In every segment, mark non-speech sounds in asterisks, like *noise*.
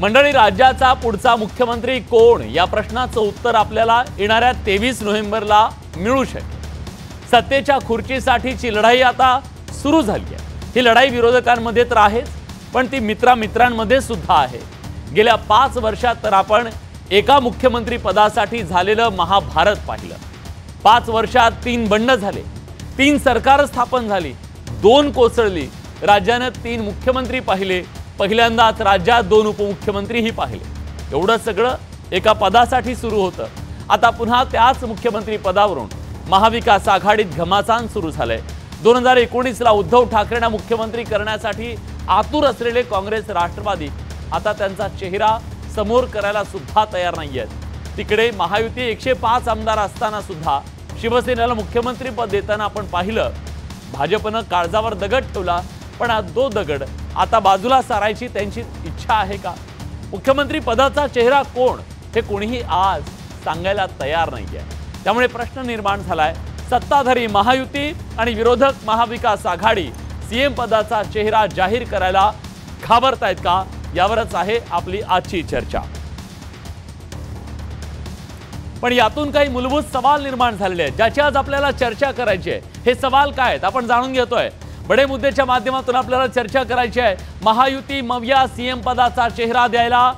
मंडळी राज्याचा पुढचा मुख्यमंत्री कोण या प्रश्नाचं उत्तर आपल्याला येणाऱ्या तेवीस नोव्हेंबरला मिळू शकेल सत्तेच्या खुर्चीसाठीची लढाई आता सुरू झाली आहे ही लढाई विरोधकांमध्ये तर आहेच पण ती मित्रामित्रांमध्ये सुद्धा आहे गेल्या पाच वर्षात तर आपण एका मुख्यमंत्री पदासाठी झालेलं महाभारत पाहिलं पाच वर्षात तीन बंड झाले तीन सरकार स्थापन झाली दोन कोसळली राज्यानं तीन मुख्यमंत्री पाहिले पहिल्यांदाच राज्यात दोन उपमुख्यमंत्रीही पाहिले एवढं सगळं एका पदासाठी सुरू होतं आता पुन्हा त्याच मुख्यमंत्री पदावरून महाविकास आघाडीत घमासान सुरू झालंय दोन हजार एकोणीसला उद्धव ठाकरेंना मुख्यमंत्री करण्यासाठी आतुर असलेले काँग्रेस राष्ट्रवादी आता त्यांचा चेहरा समोर करायला सुद्धा तयार नाही आहेत तिकडे महायुती एकशे पाच आमदार असताना सुद्धा शिवसेनेला मुख्यमंत्रीपद देताना आपण पाहिलं भाजपनं काळजावर दगड ठेवला पण आज दो दगड आता बाजूला सारायची त्यांची इच्छा आहे का मुख्यमंत्री पदाचा चेहरा कोण हे कोणीही आज सांगायला तयार नाही आहे त्यामुळे प्रश्न निर्माण झालाय सत्ताधारी महायुती आणि विरोधक महाविकास आघाडी सीएम पदाचा चेहरा जाहीर करायला घाबरतायत का यावरच आहे आपली आजची चर्चा पण यातून काही मूलभूत सवाल निर्माण झालेले आहेत ज्याची आज आपल्याला चर्चा करायची आहे हे सवाल काय आहेत आपण जाणून घेतोय बडे मुद्द्याच्या माध्यमातून आपल्याला चर्चा करायची आहे महायुती मव्या सीएम पदाचा चेहरा द्यायला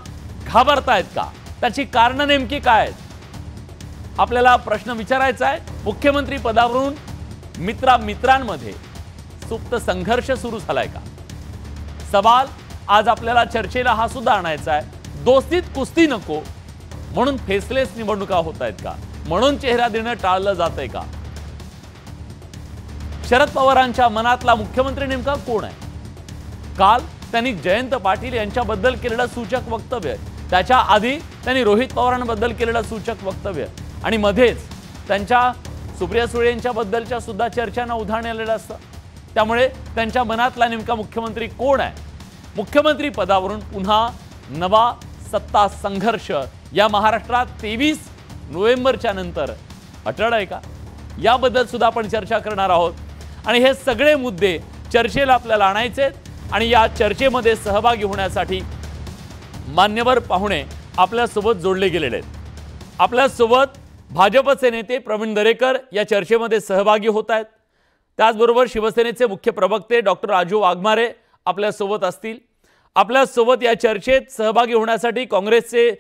घाबरतायत का त्याची कारणं नेमकी काय आहेत आपल्याला प्रश्न विचारायचा आहे मुख्यमंत्री पदावरून मित्रा मित्रांमध्ये सुप्त संघर्ष सुरू झालाय का सवाल आज आपल्याला चर्चेला हा सुद्धा आणायचा आहे दोस्तीत कुस्ती नको म्हणून फेसलेस निवडणुका होत आहेत का म्हणून चेहरा देणं टाळलं जात आहे का शरद पवारांच्या मनातला मुख्यमंत्री नेमका कोण आहे काल त्यांनी जयंत पाटील यांच्याबद्दल केलेलं सूचक वक्तव्य त्याच्या आधी त्यांनी रोहित पवारांबद्दल केलेलं सूचक वक्तव्य आणि मध्येच त्यांच्या सुप्रिया सुळे यांच्याबद्दलच्या सुद्धा चर्चांना उधाण आलेलं असतं त्यामुळे त्यांच्या मनातला नेमका मुख्यमंत्री कोण आहे मुख्यमंत्री पदावरून पुन्हा नवा सत्ता संघर्ष या महाराष्ट्रात तेवीस नोव्हेंबरच्या नंतर अटळ आहे का याबद्दल सुद्धा आपण चर्चा करणार आहोत आणि हे सगळे मुद्दे चर्चेला आपल्याला आणायचे आहेत आणि या चर्चेमध्ये सहभागी होण्यासाठी मान्यवर पाहुणे आपल्यासोबत जोडले गेलेले आहेत आपल्यासोबत भाजपचे नेते प्रवीण दरेकर या चर्चेमध्ये सहभागी होत आहेत त्याचबरोबर शिवसेनेचे मुख्य प्रवक्ते डॉक्टर राजू वाघमारे आपल्यासोबत असतील आपल्यासोबत या चर्चेत सहभागी होण्यासाठी काँग्रेसचे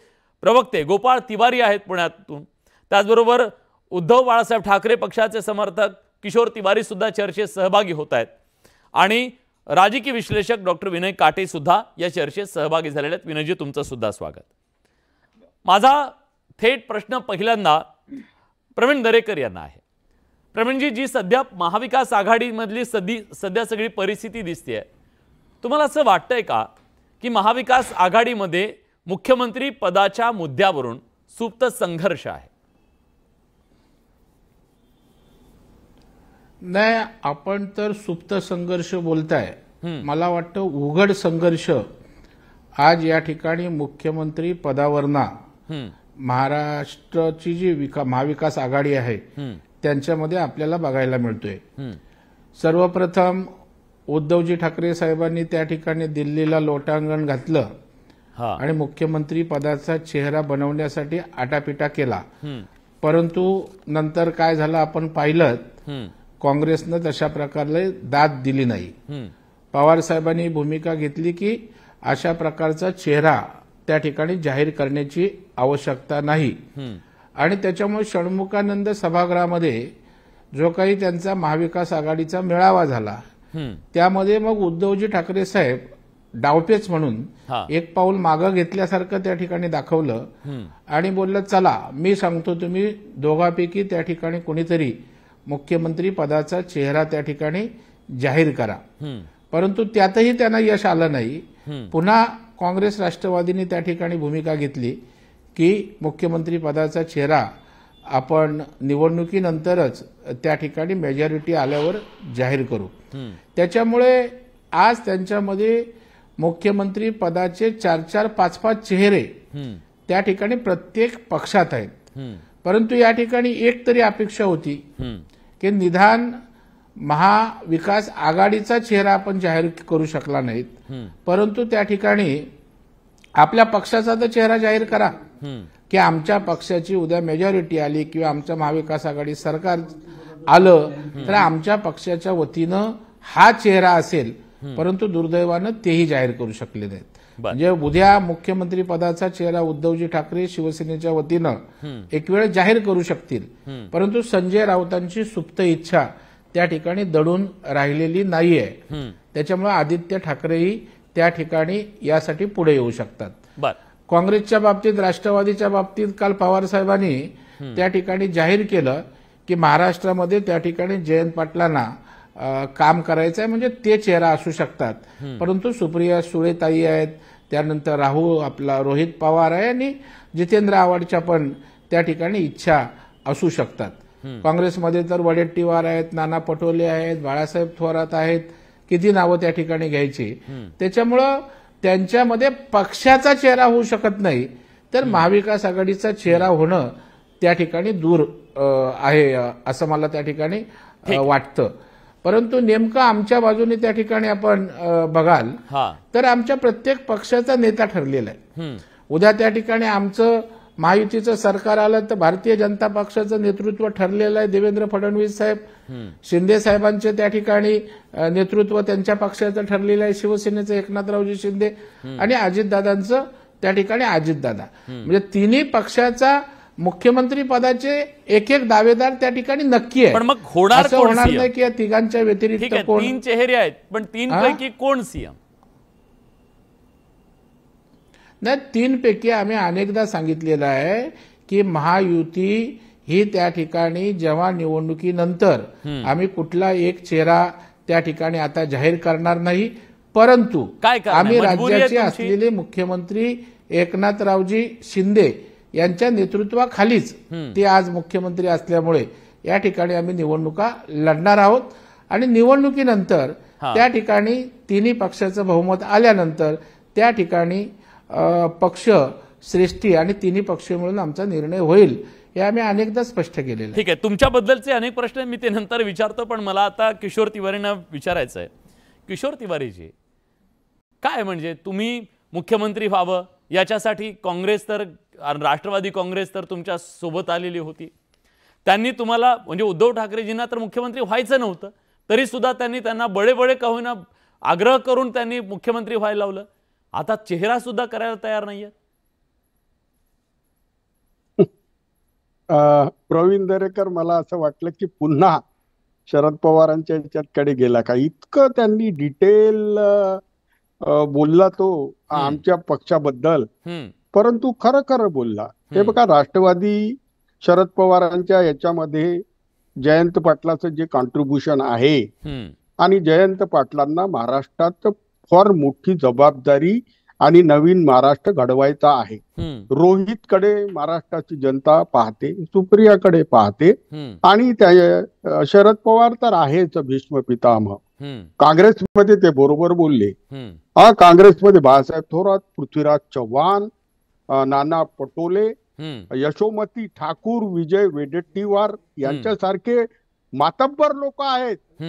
प्रवक्ते गोपाळ तिवारी आहेत पुण्यातून त्याचबरोबर उद्धव बाळासाहेब ठाकरे पक्षाचे समर्थक किशोर तिवारी सुद्धा चर्चेत सहभागी होत आहेत आणि राजकीय विश्लेषक डॉक्टर विनय सुद्धा या चर्चेत सहभागी झालेले आहेत विनयजी तुमचं सुद्धा स्वागत माझा थेट प्रश्न पहिल्यांदा प्रवीण दरेकर यांना आहे प्रवीणजी जी सध्या महाविकास आघाडीमधली सधी सध्या सगळी परिस्थिती दिसते आहे तुम्हाला असं वाटतंय का की महाविकास आघाडीमध्ये मुख्यमंत्री पदाच्या मुद्द्यावरून सुप्त संघर्ष आहे नाही आपण तर सुप्त संघर्ष बोलताय मला वाटतं उघड संघर्ष आज या ठिकाणी मुख्यमंत्री पदावरना महाराष्ट्राची जी विका महाविकास आघाडी आहे त्यांच्यामध्ये आपल्याला बघायला मिळतोय सर्वप्रथम उद्धवजी ठाकरे साहेबांनी त्या ठिकाणी दिल्लीला लोटांगण घातलं आणि मुख्यमंत्री पदाचा चेहरा बनवण्यासाठी आटापिटा केला परंतु नंतर काय झालं आपण पाहिलं काँग्रेसनं तशा प्रकारे दाद दिली नाही पवार साहेबांनी भूमिका घेतली की अशा प्रकारचा चेहरा त्या ठिकाणी जाहीर करण्याची आवश्यकता नाही आणि त्याच्यामुळे षण्मुखानंद सभागृहामध्ये जो काही त्यांचा महाविकास आघाडीचा मेळावा झाला त्यामध्ये मग उद्धवजी ठाकरे साहेब डावपेच म्हणून एक पाऊल मागं घेतल्यासारखं त्या ठिकाणी दाखवलं आणि बोललं चला मी सांगतो तुम्ही दोघापैकी त्या ठिकाणी कोणीतरी मुख्यमंत्री पदाचा चेहरा त्या ठिकाणी जाहीर करा परंतु त्यातही त्यांना यश आलं नाही पुन्हा काँग्रेस राष्ट्रवादीने त्या ठिकाणी भूमिका घेतली की मुख्यमंत्री पदाचा चेहरा आपण निवडणुकीनंतरच त्या ठिकाणी मेजॉरिटी आल्यावर जाहीर करू त्याच्यामुळे आज त्यांच्यामध्ये मुख्यमंत्री पदाचे चार चार पाच पाच चेहरे त्या ठिकाणी प्रत्येक पक्षात आहेत परंतु या ठिकाणी एक तरी अपेक्षा होती की निधान महाविकास आघाडीचा चेहरा आपण जाहीर करू शकला नाहीत परंतु त्या ठिकाणी आपल्या पक्षाचा तर चेहरा जाहीर करा की आमच्या पक्षाची उद्या मेजॉरिटी आली किंवा आमच्या महाविकास आघाडी सरकार आलं तर आमच्या पक्षाच्या वतीनं हा चेहरा असेल परंतु दुर्दैवानं तेही जाहीर करू शकले नाहीत म्हणजे उद्या मुख्यमंत्री पदाचा चेहरा उद्धवजी ठाकरे शिवसेनेच्या वतीनं एक वेळ जाहीर करू शकतील परंतु संजय राऊतांची सुप्त इच्छा त्या ठिकाणी दडून राहिलेली नाहीये त्याच्यामुळे आदित्य ठाकरेही त्या ठिकाणी यासाठी पुढे येऊ शकतात काँग्रेसच्या बाबतीत राष्ट्रवादीच्या बाबतीत काल पवार साहेबांनी त्या ठिकाणी जाहीर केलं की महाराष्ट्रामध्ये त्या ठिकाणी जयंत पाटलांना काम करायचं आहे म्हणजे ते चेहरा असू शकतात परंतु सुप्रिया सुळेताई आहेत त्यानंतर राहुल आपला रोहित पवार आहे आणि जितेंद्र आव्हाडच्या पण त्या ठिकाणी इच्छा असू शकतात काँग्रेसमध्ये तर वडेट्टीवार आहेत नाना पटोले आहेत बाळासाहेब थोरात आहेत किती नावं त्या ठिकाणी घ्यायची त्याच्यामुळं त्यांच्यामध्ये पक्षाचा चेहरा होऊ शकत नाही तर महाविकास आघाडीचा चेहरा होणं त्या ठिकाणी दूर आहे असं मला त्या ठिकाणी वाटतं परंतु नेमकं आमच्या बाजूने त्या ठिकाणी आपण बघाल तर आमच्या प्रत्येक पक्षाचा नेता ठरलेला आहे उद्या त्या ठिकाणी आमचं महायुतीचं सरकार आलं तर भारतीय जनता पक्षाचं नेतृत्व ठरलेलं आहे देवेंद्र फडणवीस साहेब शिंदे साहेबांचे त्या ठिकाणी नेतृत्व त्यांच्या पक्षाचं ठरलेलं आहे शिवसेनेचं एकनाथरावजी शिंदे आणि अजितदादांचं त्या ठिकाणी अजितदादा म्हणजे तिन्ही पक्षाचा मुख्यमंत्री पदाचे एक एक दावेदार त्या ठिकाणी नक्की आहे पण मग होणार होणार नाही की या तिघांच्या व्यतिरिक्त तीन चेहरे आहेत पण तीन पैकी कोण सीएम नाही तीन पैकी आम्ही अनेकदा सांगितलेलं आहे की महायुती ही त्या ठिकाणी जेव्हा निवडणुकीनंतर आम्ही कुठला एक चेहरा त्या ठिकाणी आता जाहीर करणार नाही परंतु काय आम्ही राज्याचे असलेले मुख्यमंत्री एकनाथरावजी शिंदे यांच्या नेतृत्वाखालीच ते आज मुख्यमंत्री असल्यामुळे या ठिकाणी आम्ही निवडणुका लढणार आहोत आणि निवडणुकीनंतर त्या ठिकाणी तिन्ही पक्षाचं बहुमत आल्यानंतर त्या ठिकाणी पक्ष श्रेष्ठी आणि तिन्ही पक्ष मिळून आमचा निर्णय होईल हे आम्ही अनेकदा स्पष्ट केलेलं ठीक आहे तुमच्याबद्दलचे अनेक प्रश्न मी ते नंतर विचारतो पण मला आता किशोर तिवारींना विचारायचं आहे किशोर तिवारीजी काय म्हणजे तुम्ही मुख्यमंत्री व्हावं याच्यासाठी काँग्रेस तर कारण राष्ट्रवादी काँग्रेस तर तुमच्या सोबत आलेली होती त्यांनी तुम्हाला म्हणजे उद्धव ठाकरेजींना तर मुख्यमंत्री व्हायचं नव्हतं तरी सुद्धा त्यांनी त्यांना बडे बडे का आग्रह करून त्यांनी मुख्यमंत्री व्हायला लावलं आता सुद्धा करायला तयार नाहीये *laughs* प्रवीण दरेकर मला असं वाटलं की पुन्हा शरद पवारांच्या ह्याच्यातकडे गेला का इतकं त्यांनी डिटेल बोलला तो आमच्या पक्षाबद्दल परंतु खरं खरं बोलला हे बघा राष्ट्रवादी शरद पवारांच्या याच्यामध्ये जयंत पाटलाचं जे कॉन्ट्रीब्युशन आहे आणि जयंत पाटलांना महाराष्ट्रात फार मोठी जबाबदारी आणि नवीन महाराष्ट्र घडवायचा आहे रोहितकडे महाराष्ट्राची जनता पाहते सुप्रियाकडे पाहते आणि त्या शरद पवार तर आहेच भीष्म पितामह काँग्रेसमध्ये ते बरोबर बोलले हा काँग्रेसमध्ये बाळासाहेब थोरात पृथ्वीराज चव्हाण नाना पटोले यशोमती ठाकूर विजय वेडेट्टीवार यांच्यासारखे मातब्बर लोक आहेत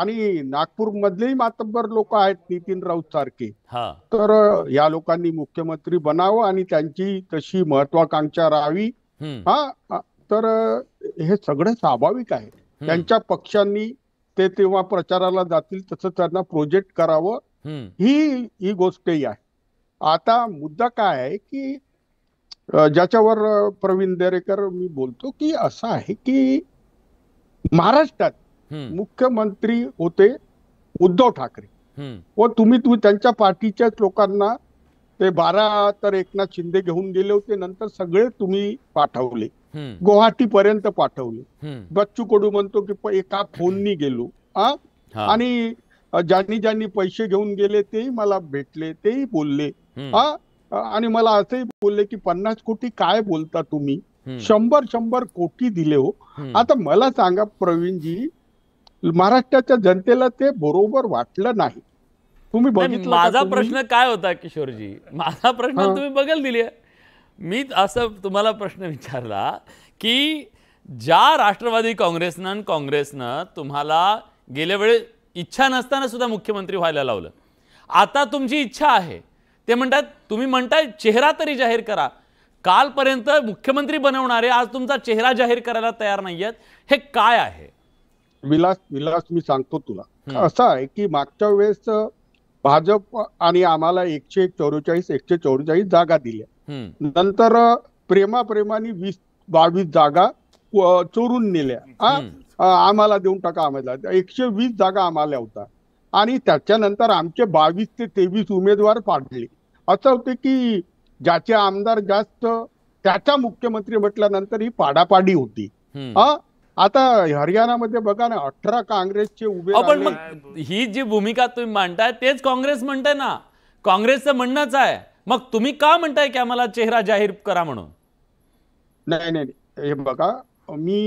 आणि नागपूर मधलेही मातब्बर लोक आहेत नितीन राऊत सारखे तर या लोकांनी मुख्यमंत्री बनावं आणि त्यांची तशी महत्वाकांक्षा राहावी हा तर हे सगळं स्वाभाविक आहे त्यांच्या पक्षांनी ते तेव्हा प्रचाराला जातील तसं त्यांना प्रोजेक्ट करावं ही ही गोष्टही आहे आता मुद्दा काय आहे की ज्याच्यावर प्रवीण दरेकर मी बोलतो की असं आहे की महाराष्ट्रात मुख्यमंत्री होते उद्धव ठाकरे व तुम्ही तुम्ही त्यांच्या पार्टीच्याच लोकांना ते बारा तर एकनाथ शिंदे घेऊन गेले होते नंतर सगळे तुम्ही पाठवले गुवाहाटी पर्यंत पाठवले बच्चू कडू म्हणतो की एका फोननी गेलो आणि ज्यांनी ज्यांनी पैसे घेऊन गेले तेही मला भेटले तेही बोलले हा आणि मला असंही बोलले की पन्नास कोटी काय बोलता तुम्ही शंभर शंभर कोटी दिले हो आता मला सांगा प्रवीणजी महाराष्ट्राच्या जनतेला ते बरोबर वाटलं नाही तुम्ही बघितलं माझा प्रश्न काय होता किशोरजी माझा प्रश्न तुम्ही बघायला दिली मी असं तुम्हाला प्रश्न विचारला की ज्या राष्ट्रवादी काँग्रेसनं आणि काँग्रेसनं तुम्हाला गेल्या वेळेस इच्छा नसताना सुद्धा मुख्यमंत्री व्हायला लावलं आता तुमची इच्छा आहे ते म्हणतात तुम्ही म्हणताय चेहरा तरी जाहीर करा कालपर्यंत मुख्यमंत्री बनवणारे आज तुमचा चेहरा जाहीर करायला तयार नाही आहेत हे काय आहे विलास विलास मी सांगतो तुला असं आहे की मागच्या वेळेस भाजप आणि आम्हाला एकशे चौवेचाळीस एकशे चौवेचाळीस जागा दिल्या नंतर प्रेमा प्रेमाने वीस बावीस जागा चोरून नेल्या आम्हाला देऊन टाका आम्हाला एकशे वीस जागा आम्हाला होता आणि त्याच्यानंतर आमचे बावीस ते तेवीस उमेदवार पाडले असं होतं की ज्याचे आमदार जास्त त्याचा मुख्यमंत्री म्हटल्यानंतर ही पाडापाडी होती हा आता हरियाणामध्ये बघा ना अठरा काँग्रेसचे उभे पण मग ही जी भूमिका तुम्ही मांडताय तेच काँग्रेस म्हणताय ना काँग्रेसचं म्हणणंच आहे मग तुम्ही का म्हणताय की आम्हाला चेहरा जाहीर करा म्हणून नाही नाही हे बघा मी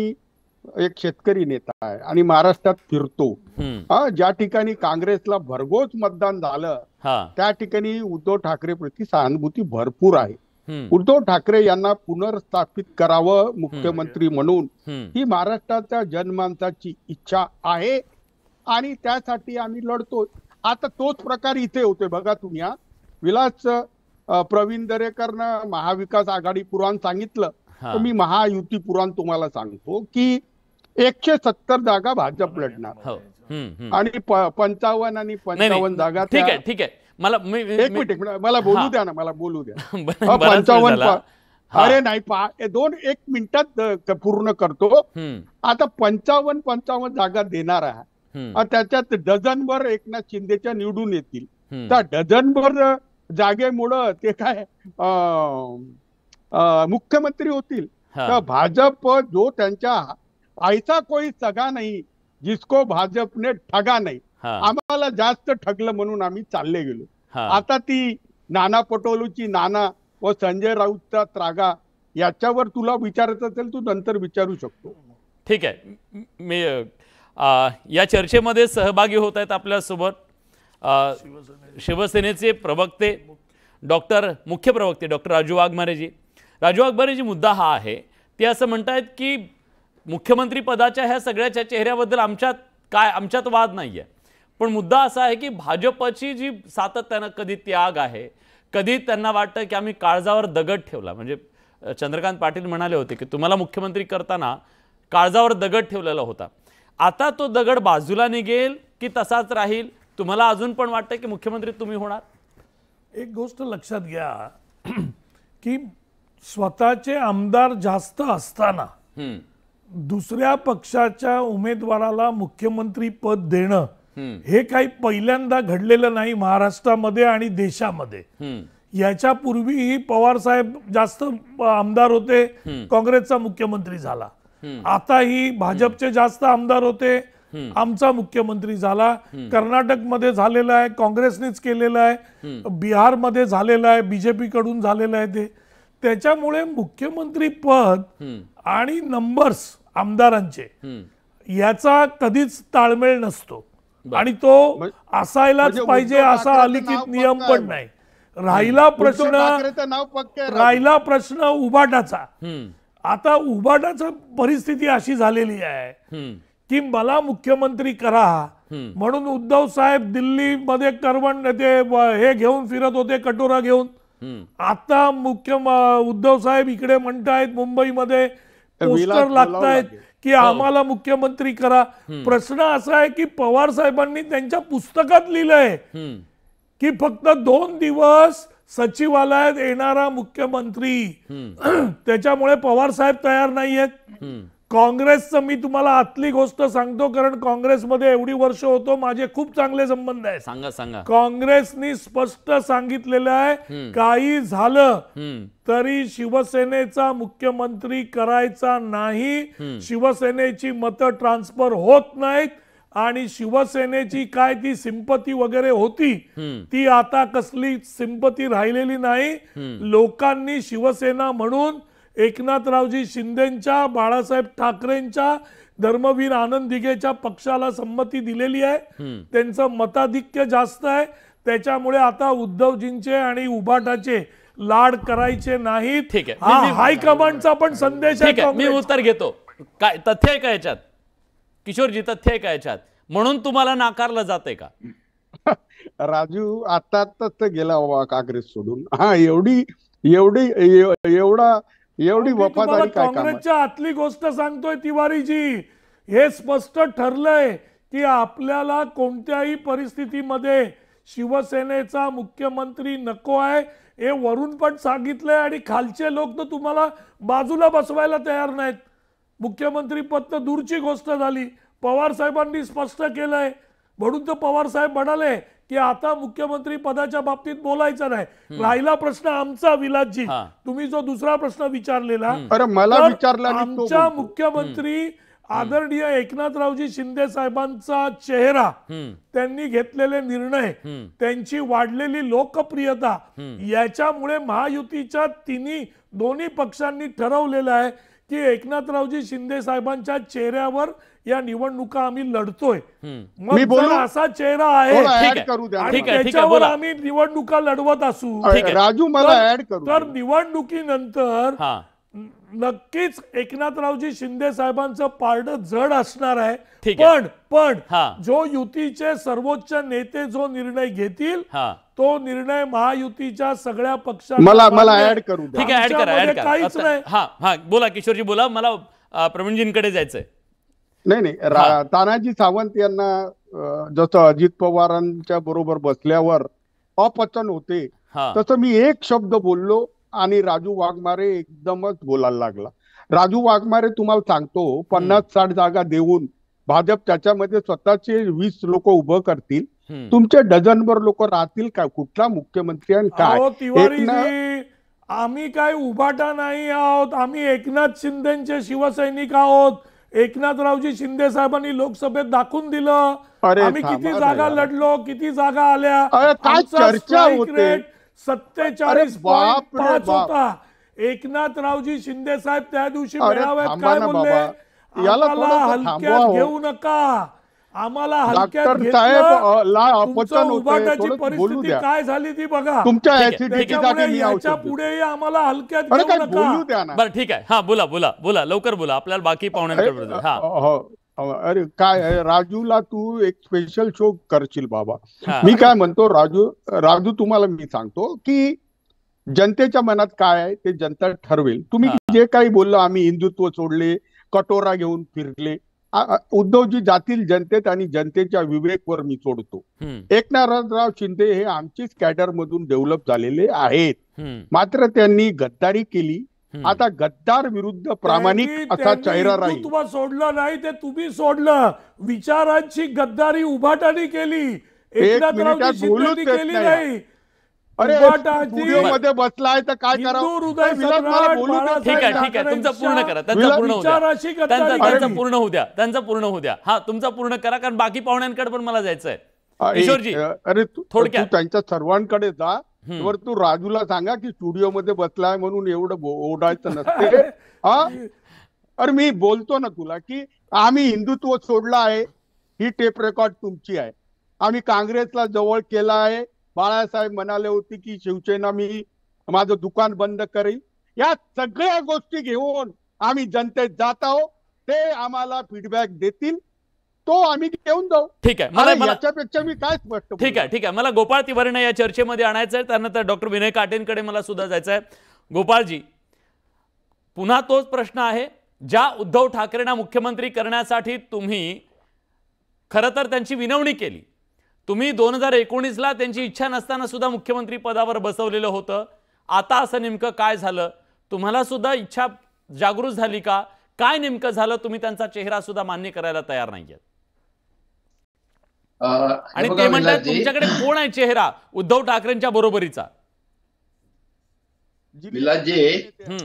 एक शेतकरी नेता आहे आणि महाराष्ट्रात फिरतो ज्या ठिकाणी काँग्रेसला भरघोस मतदान झालं त्या ठिकाणी उद्धव ठाकरे प्रति सहानुभूती भरपूर आहे उद्धव ठाकरे यांना पुनर्स्थापित करावं मुख्यमंत्री म्हणून ही महाराष्ट्राच्या जनमानसाची इच्छा आहे आणि त्यासाठी आम्ही लढतो आता तोच प्रकार इथे होतोय बघा तुम्ही विलास प्रवीण दरेकरनं महाविकास आघाडी पुराण सांगितलं तर मी महायुती पुराण तुम्हाला सांगतो की एकशे सत्तर जागा भाजप लढणार हो. आणि पंचावन्न आणि पंचावन्न जागा ठीक आहे ठीक आहे मला एक मिनिट मला बोलू द्या ना मला बोलू द्या *laughs* पंचावन्न अरे नाही दोन एक मिनिटात पूर्ण करतो आता पंचावन्न पंचावन्न जागा देणार आहे त्याच्यात डझनभर एकनाथ शिंदेच्या निवडून येतील तर डझनभर जागेमुळं ते काय मुख्यमंत्री होतील तर भाजप जो त्यांच्या ऐसा कोई सगा नाही जिसको भाजपने ठगा नाही आम्हाला जास्त ठगलं म्हणून आम्ही चालले गेलो आता ती नाना पटोलूची नाना व संजय राऊतचा त्रागा याच्यावर तुला विचारत असेल तू नंतर विचारू शकतो ठीक आहे मी या चर्चेमध्ये सहभागी होत आहेत आपल्यासोबत शिवसेनेचे प्रवक्ते डॉक्टर मुख्य प्रवक्ते डॉक्टर राजू वाघमारेजी राजू वाघमारेजी मुद्दा हा आहे ते असं म्हणत की मुख्यमंत्री पदाच्या ह्या सगळ्याच्या चेहऱ्याबद्दल आमच्यात काय आमच्यात वाद नाही आहे पण मुद्दा असा आहे की भाजपची जी सातत्यानं कधी त्याग आहे कधी त्यांना वाटतं की आम्ही काळजावर दगड ठेवला म्हणजे चंद्रकांत पाटील म्हणाले होते की तुम्हाला मुख्यमंत्री करताना काळजावर दगड ठेवलेला होता आता तो दगड बाजूला निघेल की तसाच राहील तुम्हाला अजून पण वाटतं की मुख्यमंत्री तुम्ही होणार एक गोष्ट लक्षात घ्या *clears throat* की स्वतःचे आमदार जास्त असताना दुसऱ्या पक्षाच्या उमेदवाराला मुख्यमंत्री पद देणं हे काही पहिल्यांदा घडलेलं नाही महाराष्ट्रामध्ये आणि देशामध्ये याच्यापूर्वीही पवार साहेब जास्त आमदार होते काँग्रेसचा मुख्यमंत्री झाला आता ही भाजपचे जास्त आमदार होते आमचा मुख्यमंत्री झाला कर्नाटक मध्ये झालेला आहे काँग्रेसनेच केलेला आहे बिहार मध्ये झालेला आहे बीजेपी कडून झालेलं आहे ते त्याच्यामुळे मुख्यमंत्री पद आणि नंबर्स आमदारांचे याचा कधीच ताळमेळ नसतो आणि तो म्हणजे- असायलाच म्हणजे पाहिजे असा अलिखित नियम पण नाही राहिला प्रश्न राहिला प्रश्न उभाटाचा आता उभाटाचा परिस्थिती अशी झालेली आहे की मला मुख्यमंत्री करा म्हणून उद्धव साहेब दिल्लीमध्ये करवण ते हे घेऊन फिरत होते कटोरा घेऊन आता मुख्य उद्धव साहेब इकडे म्हणतायत मुंबईमध्ये पोस्टर आहेत की हो. आम्हाला मुख्यमंत्री करा प्रश्न असा आहे की पवार साहेबांनी त्यांच्या पुस्तकात लिहिलंय की फक्त दोन दिवस सचिवालयात येणारा मुख्यमंत्री *clears throat* त्याच्यामुळे पवार साहेब तयार आहेत काँग्रेसचं मी तुम्हाला आतली गोष्ट सांगतो कारण काँग्रेसमध्ये एवढी वर्ष होतो माझे खूप चांगले संबंध आहे सांगा सांगा काँग्रेसनी स्पष्ट सांगितलेलं आहे काही झालं तरी शिवसेनेचा मुख्यमंत्री करायचा नाही शिवसेनेची मतं ट्रान्सफर होत नाहीत आणि शिवसेनेची काय ती सिंपती वगैरे होती ती आता कसली सिंपती राहिलेली नाही लोकांनी शिवसेना म्हणून एकनाथरावजी शिंदेंच्या बाळासाहेब ठाकरेंच्या धर्मवीर आनंद दिघेच्या पक्षाला संमती दिलेली आहे त्यांचं मताधिक्य जास्त आहे त्याच्यामुळे आता उद्धवजींचे आणि उभाटाचे लाड करायचे नाही ठीक आहे हायकमांडचा पण संदेश आहे मी उत्तर घेतो काय तथ्य आहे का याच्यात किशोरजी तथ्य आहे का याच्यात म्हणून तुम्हाला नाकारलं जात का *laughs* राजू आता तर गेला काँग्रेस सोडून हा एवढी एवढी एवढा एवढी वफादारी काय काँग्रेसच्या आतली गोष्ट सांगतोय तिवारीजी हे स्पष्ट ठरलंय की आपल्याला कोणत्याही परिस्थितीमध्ये शिवसेनेचा मुख्यमंत्री नको आहे हे वरून पण सांगितलंय आणि खालचे लोक तर तुम्हाला बाजूला बसवायला तयार नाहीत मुख्यमंत्री पद तर दूरची गोष्ट झाली पवार साहेबांनी स्पष्ट केलंय म्हणून तर पवार साहेब म्हणाले की आता मुख्यमंत्री पदाच्या बाबतीत बोलायचं नाही राहिला प्रश्न आमचा विलासजी तुम्ही जो दुसरा प्रश्न विचारलेला मला विचारला आमच्या मुख्यमंत्री आदरणीय एकनाथरावजी शिंदे साहेबांचा चेहरा त्यांनी घेतलेले निर्णय त्यांची वाढलेली लोकप्रियता याच्यामुळे महायुतीच्या तिन्ही दोन्ही पक्षांनी ठरवलेलं आहे की एकनाथरावजी शिंदे साहेबांच्या चेहऱ्यावर या निवडणुका आम्ही लढतोय मग असा चेहरा आहे त्याच्यावर आम्ही निवडणुका लढवत असू राजू मला ऍड करू तर निवडणुकीनंतर नक्कीच एकनाथरावजी शिंदे साहेबांचं पारड जड असणार आहे पण पण जो युतीचे सर्वोच्च नेते जो निर्णय घेतील तो निर्णय महायुतीच्या सगळ्या पक्षांना मला मला ऍड करू ठीक आहे काहीच नाही बोला किशोरजी बोला मला प्रवीणजींकडे जायचंय नाही नाही तानाजी सावंत यांना जसं अजित पवारांच्या बरोबर बसल्यावर अपचन होते तसं मी एक शब्द बोललो आणि राजू वाघमारे एकदमच बोलायला लागला राजू वाघमारे तुम्हाला सांगतो पन्नास साठ जागा देऊन भाजप त्याच्यामध्ये स्वतःचे वीस लोक उभं करतील तुमचे डझनभर लोक राहतील काय कुठला मुख्यमंत्री आणि काय आम्ही काय उभाटा नाही आहोत आम्ही एकनाथ शिंदेचे शिवसैनिक आहोत एकनाथरावजी शिंदे साहेबांनी लोकसभेत दाखवून दिलं आम्ही किती जागा लढलो किती जागा आल्या सत्तेचाळीस पाच होता एकनाथरावजी शिंदे साहेब त्या दिवशी मेळाव्यात काय बोलले याला हलक्यात हो. घेऊ नका आम्हाला परिस्थिती काय झाली ती बघा तुमच्या पुढेही आम्हाला हलक्यात बरं ठीक आहे हा बोला बोला बोला लवकर बोला आपल्याला बाकी पाहुण्या हा हो, अरे काय राजूला तू एक स्पेशल शो करशील बाबा मी काय म्हणतो राजू राजू तुम्हाला मी सांगतो की जनतेच्या मनात काय आहे ते जनता ठरवेल तुम्ही जे काही बोललो आम्ही हिंदुत्व सोडले कटोरा घेऊन फिरले उद्धवजी जातील जनतेत आणि जनतेच्या विवेकवर मी सोडतो एकनाथराव शिंदे हे आमचीच कॅडर मधून डेव्हलप झालेले आहेत मात्र त्यांनी गद्दारी केली आता गद्दार विरुद्ध प्रामाणिक असा चेहरा राहील सोडलं नाही ते तुम्ही सोडलं विचारांची गद्दारी उभाटाने केली एकनाथराव शिंदे केली नाही अरे स्टुडिओ मध्ये बसलाय तर काय करावं ठीक आहे ठीक आहे तुमचा पूर्ण करा त्यांचा पूर्ण होऊ द्या त्यांचा पूर्ण होऊ द्या त्यांचा पूर्ण होऊ द्या हा तुमचा पूर्ण करा कारण बाकी पाहुण्यांकडे पण मला जायचंय किशोरजी अरे थोडक्यात त्यांच्या सर्वांकडे जा वर तू राजूला सांगा की स्टुडिओ मध्ये बसलाय म्हणून एवढं ओढायचं नसते *laughs* हा अरे मी बोलतो ना तुला की आम्ही हिंदुत्व सोडलं आहे ही टेप रेकॉर्ड तुमची आहे आम्ही काँग्रेसला जवळ केला आहे बाळासाहेब म्हणाले होते की शिवसेना मी माझं दुकान बंद करेल या सगळ्या गोष्टी घेऊन आम्ही जनतेत जात आहोत ते आम्हाला फीडबॅक देतील तो आम्ही घेऊन जाऊ ठीक आहे मला याच्यापेक्षा मी काय स्पष्ट ठीक आहे ठीक आहे मला गोपाळ तिवारीना या चर्चेमध्ये आणायचं आहे त्यानंतर डॉक्टर विनय काटेंकडे मला सुद्धा जायचं आहे गोपाळजी पुन्हा तोच प्रश्न आहे ज्या उद्धव ठाकरेंना मुख्यमंत्री करण्यासाठी तुम्ही खरं तर त्यांची विनवणी केली तुम्ही दोन हजार एकोणीसला त्यांची इच्छा नसताना सुद्धा मुख्यमंत्री पदावर बसवलेलं होतं आता असं नेमकं काय झालं तुम्हाला सुद्धा इच्छा जागृत झाली का काय नेमकं झालं तुम्ही त्यांचा चेहरा सुद्धा मान्य करायला तयार नाहीये आणि ते म्हणतात तुमच्याकडे कोण आहे चेहरा उद्धव ठाकरेंच्या बरोबरीचा जे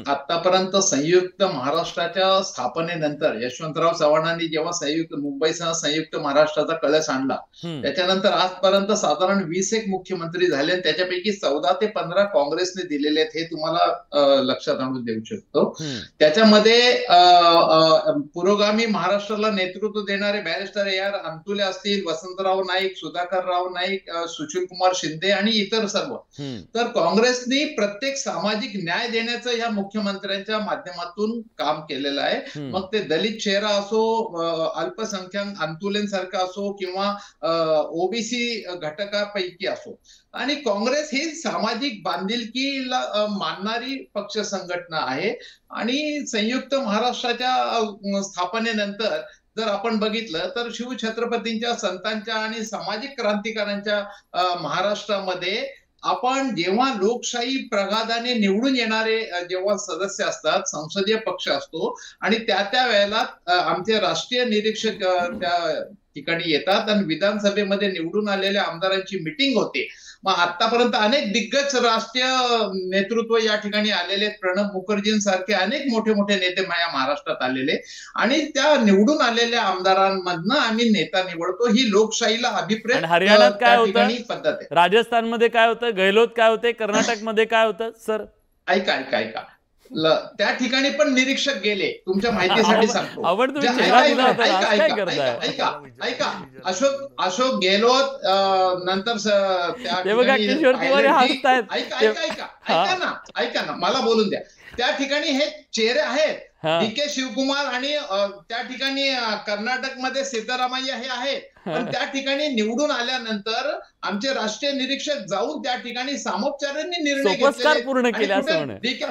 आतापर्यंत संयुक्त महाराष्ट्राच्या स्थापनेनंतर यशवंतराव चव्हाणांनी जेव्हा संयुक्त मुंबईसह संयुक्त महाराष्ट्राचा कळस आणला त्याच्यानंतर आजपर्यंत साधारण वीस एक मुख्यमंत्री झाले त्याच्यापैकी चौदा ते पंधरा काँग्रेसने दिलेले आहेत हे तुम्हाला लक्षात आणून देऊ शकतो त्याच्यामध्ये पुरोगामी महाराष्ट्राला नेतृत्व देणारे बॅरिस्टर ए अंतुले असतील वसंतराव नाईक सुधाकरराव नाईक सुशील कुमार शिंदे आणि इतर सर्व तर काँग्रेसनी प्रत्येक सामाजिक सामाजिक न्याय देण्याचं या मुख्यमंत्र्यांच्या माध्यमातून काम केलेलं आहे मग ते दलित चेहरा असो अल्पसंख्याक आंदोलन सारखा असो किंवा ओबीसी घटकापैकी असो आणि काँग्रेस ही सामाजिक बांधिलकीला मानणारी पक्ष संघटना आहे आणि संयुक्त महाराष्ट्राच्या स्थापनेनंतर जर आपण बघितलं तर शिवछत्रपतींच्या संतांच्या आणि सामाजिक क्रांतिकारांच्या महाराष्ट्रामध्ये आपण जेव्हा लोकशाही प्रघादाने निवडून येणारे जेव्हा सदस्य असतात संसदीय पक्ष असतो आणि त्या त्या वेळेला आमचे राष्ट्रीय निरीक्षक त्या ठिकाणी येतात आणि विधानसभेमध्ये निवडून आलेल्या आमदारांची मिटिंग होते मग आतापर्यंत अनेक दिग्गज राष्ट्रीय नेतृत्व या ठिकाणी आलेले प्रणब मुखर्जींसारखे अनेक मोठे मोठे नेते माझ्या महाराष्ट्रात आलेले आणि त्या निवडून आलेल्या आमदारांमधनं आम्ही नेता निवडतो ही लोकशाहीला अभिप्रेत हरियाणात काय होतं पद्धत आहे राजस्थानमध्ये काय होतं गहलोत काय होते कर्नाटकमध्ये काय होतं सर ऐका ऐका ऐका त्या ठिकाणी पण निरीक्षक गेले तुमच्या माहितीसाठी सांगतो ऐका ऐका अशोक अशोक गेलोत नंतर ऐका ऐका ऐका ना ऐका ना मला बोलून द्या त्या ठिकाणी हे चेहरे आहेत डी के शिवकुमार आणि त्या ठिकाणी कर्नाटकमध्ये सिद्धरामय्या हे आहेत पण त्या ठिकाणी निवडून आल्यानंतर आमचे राष्ट्रीय निरीक्षक जाऊन त्या ठिकाणी सामोपचारांनी निर्णय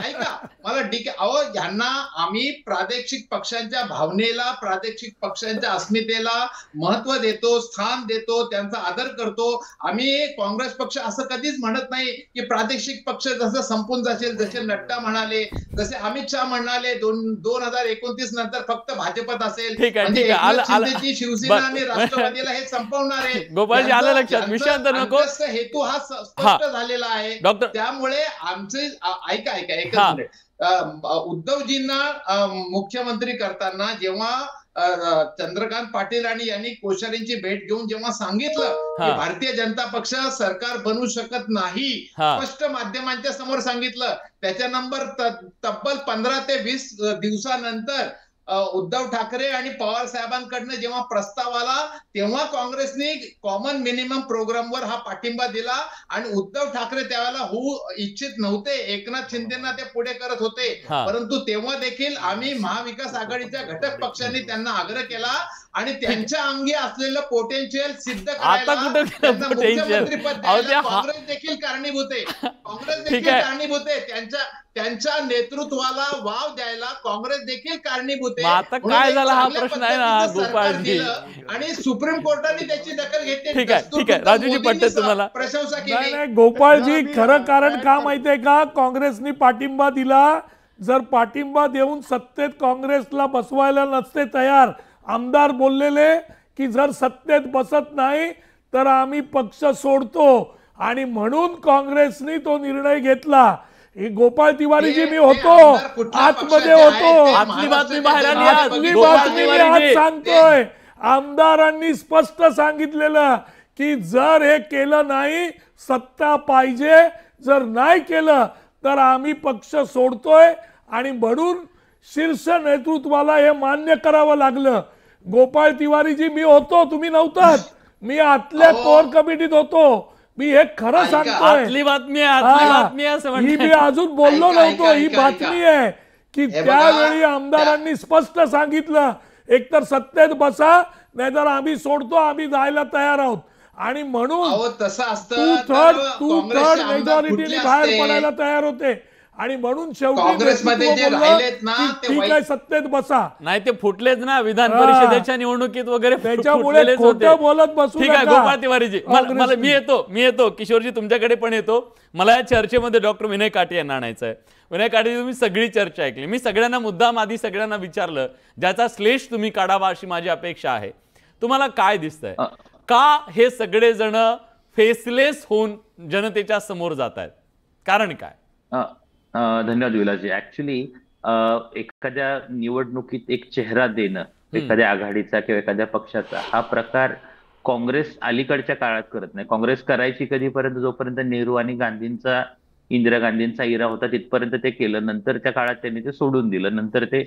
ऐका मला डीके अहो यांना आम्ही प्रादेशिक पक्षांच्या भावनेला प्रादेशिक पक्षांच्या अस्मितेला महत्व देतो स्थान देतो त्यांचा आदर करतो आम्ही काँग्रेस पक्ष असं कधीच म्हणत नाही की प्रादेशिक पक्ष जसं संपून असेल जसे नड्डा म्हणाले जसे अमित शहा म्हणाले दोन दोन हजार एकोणतीस नंतर फक्त भाजपत असेल म्हणजे शिवसेना आणि राष्ट्रवादीला हे संपवणार आहे *laughs* गोपाळजी लक्षात नको हेतू हा स्पष्ट झालेला आहे डॉक्टर त्यामुळे आमचे ऐका ऐका एक उद्धवजींना मुख्यमंत्री करताना जेव्हा चंद्रकांत पाटील आणि यांनी कोश्यारींची भेट घेऊन जेव्हा सांगितलं की भारतीय जनता पक्ष सरकार बनू शकत नाही स्पष्ट माध्यमांच्या समोर सांगितलं त्याच्या नंबर तब्बल पंधरा ते वीस दिवसानंतर उद्धव ठाकरे आणि पवार साहेबांकडनं जेव्हा प्रस्ताव आला तेव्हा काँग्रेसने कॉमन मिनिमम प्रोग्रामवर हा पाठिंबा दिला आणि उद्धव ठाकरे त्यावेळेला होऊ इच्छित नव्हते एकनाथ शिंदेना ते पुढे करत होते परंतु तेव्हा देखील आम्ही महाविकास आघाडीच्या घटक पक्षांनी त्यांना आग्रह केला आणि त्यांच्या अंगी असलेलं पोटेन्शियल सिद्ध आता कुठं काँग्रेस देखील कारणीभूत आहे *laughs* काँग्रेस देखील कारणीभूत आहे त्यांच्या त्यांच्या नेतृत्वाला वाव द्यायला काँग्रेस देखील कारणीभूत आहे आता काय झाला हा प्रश्न आहे ना गोपाळजी आणि सुप्रीम कोर्टाने त्याची दखल घेतली ठीक आहे ठीक आहे राजूजी पटेल तुम्हाला प्रशंसा केली गोपाळजी खरं कारण का माहितीये का काँग्रेसने पाठिंबा दिला जर पाठिंबा देऊन सत्तेत काँग्रेसला बसवायला नसते तयार आमदार बोललेले की जर सत्तेत बसत नाही तर आम्ही पक्ष सोडतो आणि म्हणून काँग्रेसनी तो निर्णय घेतला गोपाळ तिवारीजी मी होतो आतमध्ये होतो सांगतोय आमदारांनी स्पष्ट सांगितलेलं की जर हे केलं नाही सत्ता पाहिजे जर नाही केलं तर आम्ही पक्ष सोडतोय आणि म्हणून शीर्ष नेतृत्वाला हे मान्य करावं लागलं गोपाळ जी मी होतो तुम्ही नव्हतात मी आतल्या कोर कमिटीत होतो मी हे खरं सांगतोय बातमी मी अजून बोललो नव्हतो ही बातमी आहे की त्यावेळी आमदारांनी स्पष्ट सांगितलं एकतर सत्तेत बसा नाहीतर आम्ही सोडतो आम्ही जायला तयार आहोत आणि म्हणून तू थर्ड तू थर्ड मेजॉरिटीने बाहेर पडायला तयार होते आणि म्हणून शेवटी सत्तेत बसा नाही ते फुटलेच ना विधान परिषदेच्या निवडणुकीत वगैरे बोलत बसू ठीक आहे गोपाळ तिवारीजी मला मी येतो मी येतो किशोरजी तुमच्याकडे पण येतो मला या चर्चेमध्ये डॉक्टर विनय काटे यांना आणायचं आहे विनय काटे तुम्ही सगळी चर्चा ऐकली मी सगळ्यांना मुद्दाम आधी सगळ्यांना विचारलं ज्याचा श्लेष तुम्ही काढावा अशी माझी अपेक्षा आहे तुम्हाला काय दिसतंय का हे सगळे जण फेसलेस होऊन जनतेच्या समोर जात आहेत कारण काय धन्यवाद विलासजी ऍक्च्युली एखाद्या निवडणुकीत एक चेहरा देणं एखाद्या आघाडीचा किंवा एखाद्या पक्षाचा हा प्रकार काँग्रेस अलीकडच्या काळात करत नाही काँग्रेस करायची कधीपर्यंत जोपर्यंत नेहरू आणि गांधींचा इंदिरा गांधींचा इरा होता तिथपर्यंत ते केलं नंतरच्या काळात त्यांनी ते सोडून दिलं नंतर ते